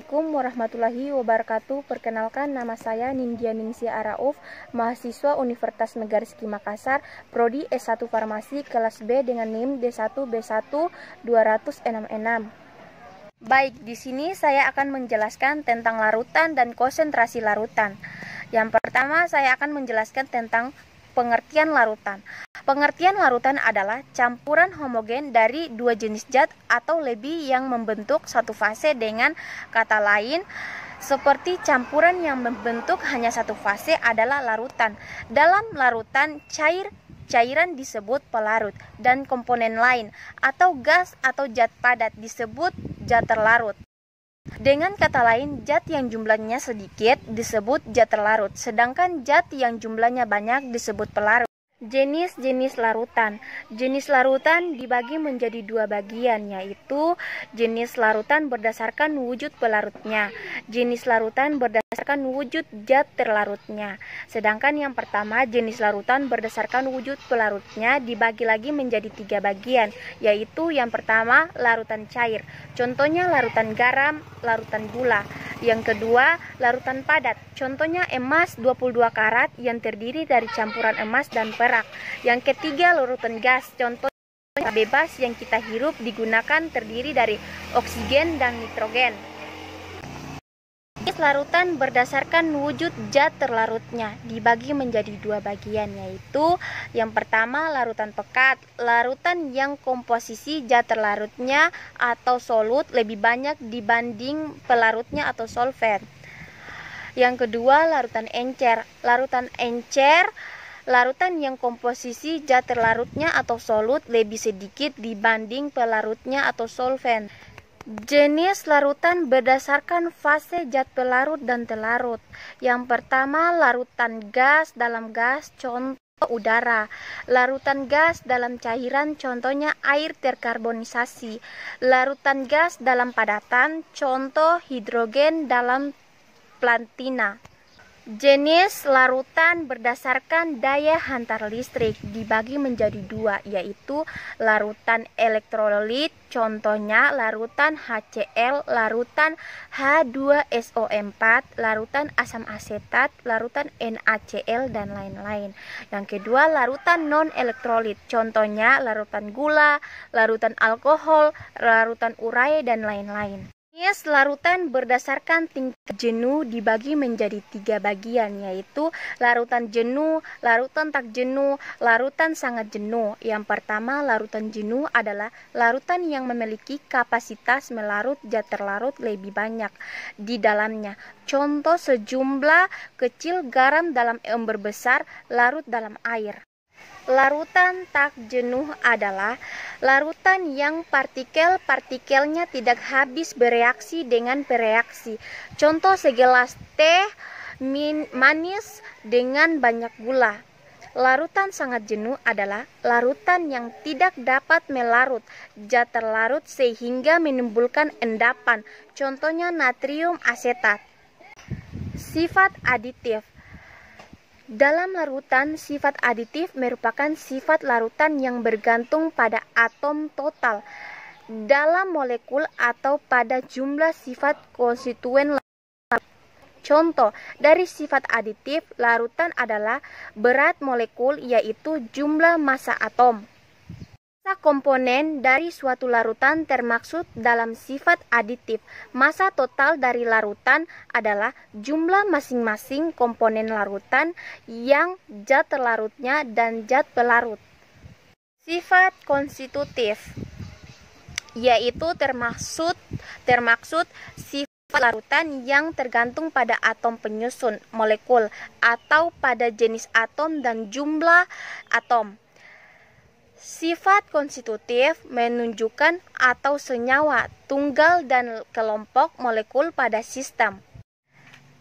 Assalamualaikum warahmatullahi wabarakatuh. Perkenalkan nama saya Nindya Ningsia Arauf, mahasiswa Universitas Negeri Makassar, prodi S1 Farmasi kelas B dengan NIM D1B1 266. Baik, di sini saya akan menjelaskan tentang larutan dan konsentrasi larutan. Yang pertama, saya akan menjelaskan tentang pengertian larutan. Pengertian larutan adalah campuran homogen dari dua jenis zat atau lebih yang membentuk satu fase dengan kata lain seperti campuran yang membentuk hanya satu fase adalah larutan. Dalam larutan cair cairan disebut pelarut dan komponen lain atau gas atau zat padat disebut zat terlarut. Dengan kata lain, zat yang jumlahnya sedikit disebut zat terlarut, sedangkan zat yang jumlahnya banyak disebut pelarut. Jenis-jenis larutan. Jenis larutan dibagi menjadi dua bagian, yaitu jenis larutan berdasarkan wujud pelarutnya. Jenis larutan berdasarkan berdasarkan wujud zat terlarutnya. Sedangkan yang pertama jenis larutan berdasarkan wujud pelarutnya dibagi lagi menjadi tiga bagian, yaitu yang pertama larutan cair, contohnya larutan garam, larutan gula. Yang kedua larutan padat, contohnya emas 22 karat yang terdiri dari campuran emas dan perak. Yang ketiga larutan gas, contoh bebas yang kita hirup digunakan terdiri dari oksigen dan nitrogen larutan berdasarkan wujud zat terlarutnya dibagi menjadi dua bagian yaitu yang pertama larutan pekat, larutan yang komposisi zat terlarutnya atau solut lebih banyak dibanding pelarutnya atau solvent Yang kedua larutan encer, larutan encer larutan yang komposisi zat terlarutnya atau solut lebih sedikit dibanding pelarutnya atau solvent Jenis larutan berdasarkan fase zat larut dan telarut. Yang pertama, larutan gas dalam gas, contoh udara. Larutan gas dalam cairan, contohnya air terkarbonisasi. Larutan gas dalam padatan, contoh hidrogen dalam plantina. Jenis larutan berdasarkan daya hantar listrik dibagi menjadi dua, yaitu larutan elektrolit, contohnya larutan HCl, larutan H2SO4, larutan asam asetat, larutan NaCl, dan lain-lain. Yang kedua, larutan non-elektrolit, contohnya larutan gula, larutan alkohol, larutan urai, dan lain-lain. Yes, larutan berdasarkan tingkat jenuh dibagi menjadi tiga bagian yaitu larutan jenuh, larutan tak jenuh, larutan sangat jenuh. Yang pertama larutan jenuh adalah larutan yang memiliki kapasitas melarut zat terlarut lebih banyak di dalamnya. Contoh sejumlah kecil garam dalam ember besar larut dalam air. Larutan tak jenuh adalah larutan yang partikel-partikelnya tidak habis bereaksi dengan bereaksi. Contoh segelas teh manis dengan banyak gula. Larutan sangat jenuh adalah larutan yang tidak dapat melarut, jat terlarut sehingga menimbulkan endapan. Contohnya natrium asetat. Sifat aditif dalam larutan, sifat aditif merupakan sifat larutan yang bergantung pada atom total dalam molekul atau pada jumlah sifat konstituen larutan. Contoh dari sifat aditif, larutan adalah berat molekul yaitu jumlah massa atom komponen dari suatu larutan termaksud dalam sifat aditif. Massa total dari larutan adalah jumlah masing-masing komponen larutan yang zat terlarutnya dan zat pelarut. Sifat konstitutif yaitu termaksud termaksud sifat larutan yang tergantung pada atom penyusun molekul atau pada jenis atom dan jumlah atom. Sifat konstitutif menunjukkan atau senyawa tunggal dan kelompok molekul pada sistem.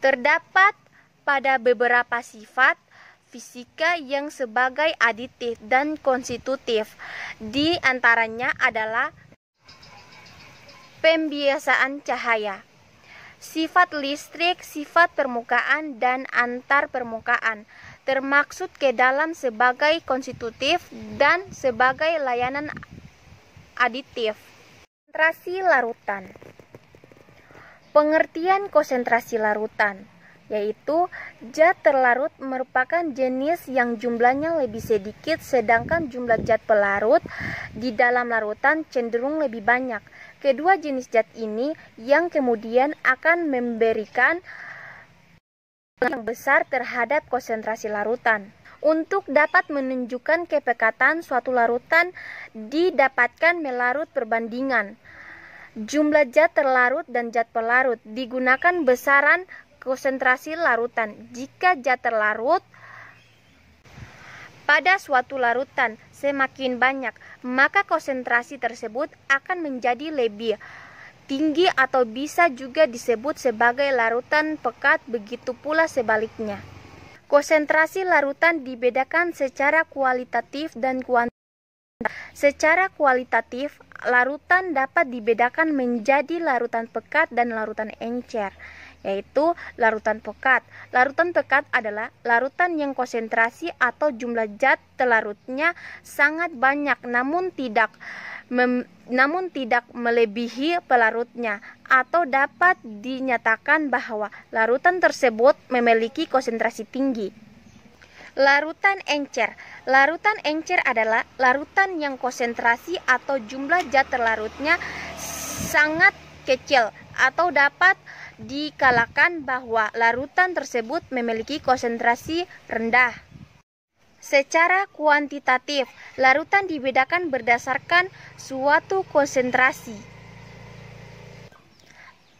Terdapat pada beberapa sifat fisika yang sebagai aditif dan konstitutif. Di antaranya adalah pembiasaan cahaya, sifat listrik, sifat permukaan dan antar permukaan termaksud ke dalam sebagai konstitutif dan sebagai layanan aditif. Konsentrasi larutan Pengertian konsentrasi larutan yaitu zat terlarut merupakan jenis yang jumlahnya lebih sedikit sedangkan jumlah zat pelarut di dalam larutan cenderung lebih banyak. Kedua jenis zat ini yang kemudian akan memberikan yang besar terhadap konsentrasi larutan. Untuk dapat menunjukkan kepekatan suatu larutan didapatkan melarut perbandingan jumlah zat terlarut dan zat pelarut digunakan besaran konsentrasi larutan. Jika zat terlarut pada suatu larutan semakin banyak, maka konsentrasi tersebut akan menjadi lebih tinggi atau bisa juga disebut sebagai larutan pekat, begitu pula sebaliknya. Konsentrasi larutan dibedakan secara kualitatif dan kuantitatif. Secara kualitatif, larutan dapat dibedakan menjadi larutan pekat dan larutan encer yaitu larutan pekat. Larutan pekat adalah larutan yang konsentrasi atau jumlah zat terlarutnya sangat banyak namun tidak mem, namun tidak melebihi pelarutnya atau dapat dinyatakan bahwa larutan tersebut memiliki konsentrasi tinggi. Larutan encer. Larutan encer adalah larutan yang konsentrasi atau jumlah zat terlarutnya sangat kecil atau dapat dikalakan bahwa larutan tersebut memiliki konsentrasi rendah. Secara kuantitatif, larutan dibedakan berdasarkan suatu konsentrasi.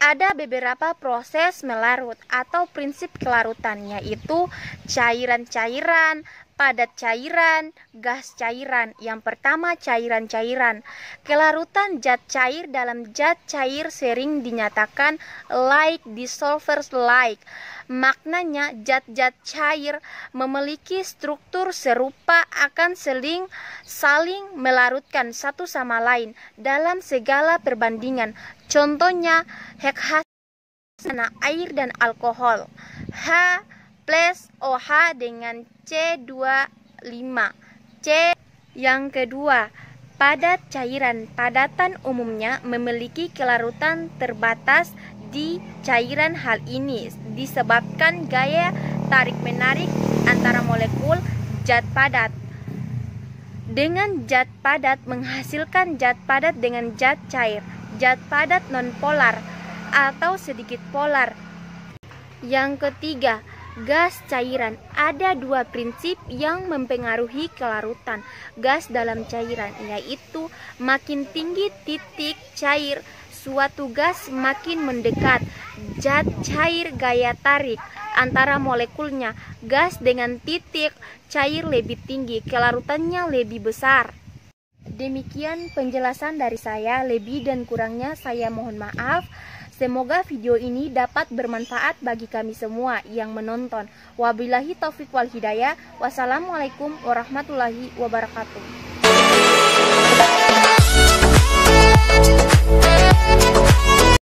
Ada beberapa proses melarut atau prinsip kelarutannya yaitu cairan-cairan, padat cairan, gas cairan. Yang pertama cairan-cairan. Kelarutan zat cair dalam zat cair sering dinyatakan like dissolvers like. Maknanya zat-zat cair memiliki struktur serupa akan seling saling melarutkan satu sama lain dalam segala perbandingan. Contohnya heksasana air dan alkohol. H plus OH dengan C25. C yang kedua, padat cairan. Padatan umumnya memiliki kelarutan terbatas di cairan hal ini disebabkan gaya tarik-menarik antara molekul zat padat. Dengan zat padat menghasilkan zat padat dengan zat cair, zat padat nonpolar atau sedikit polar. Yang ketiga, gas cairan. Ada dua prinsip yang mempengaruhi kelarutan gas dalam cairan, yaitu makin tinggi titik cair suatu gas makin mendekat zat cair gaya tarik antara molekulnya. Gas dengan titik cair lebih tinggi, kelarutannya lebih besar. Demikian penjelasan dari saya, lebih dan kurangnya saya mohon maaf. Semoga video ini dapat bermanfaat bagi kami semua yang menonton. Wabillahi taufiq wal hidayah. Wassalamualaikum warahmatullahi wabarakatuh.